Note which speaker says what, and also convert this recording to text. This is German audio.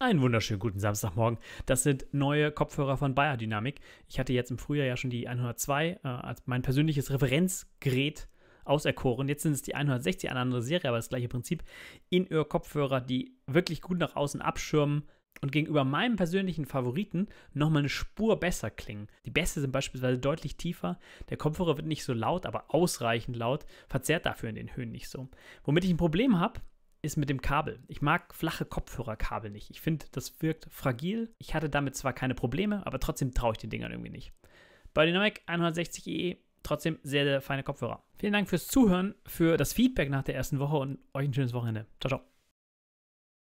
Speaker 1: Einen wunderschönen guten Samstagmorgen. Das sind neue Kopfhörer von Bayer Dynamic. Ich hatte jetzt im Frühjahr ja schon die 102 äh, als mein persönliches Referenzgerät auserkoren. Jetzt sind es die 160, eine andere Serie, aber das gleiche Prinzip. In-Ear-Kopfhörer, die wirklich gut nach außen abschirmen und gegenüber meinem persönlichen Favoriten nochmal eine Spur besser klingen. Die Bässe sind beispielsweise deutlich tiefer, der Kopfhörer wird nicht so laut, aber ausreichend laut, verzerrt dafür in den Höhen nicht so. Womit ich ein Problem habe, ist mit dem Kabel. Ich mag flache Kopfhörerkabel nicht. Ich finde, das wirkt fragil. Ich hatte damit zwar keine Probleme, aber trotzdem traue ich den Dingern irgendwie nicht. Bei Dynamic 160E trotzdem sehr, sehr feine Kopfhörer. Vielen Dank fürs Zuhören, für das Feedback nach der ersten Woche und euch ein schönes Wochenende. Ciao, ciao.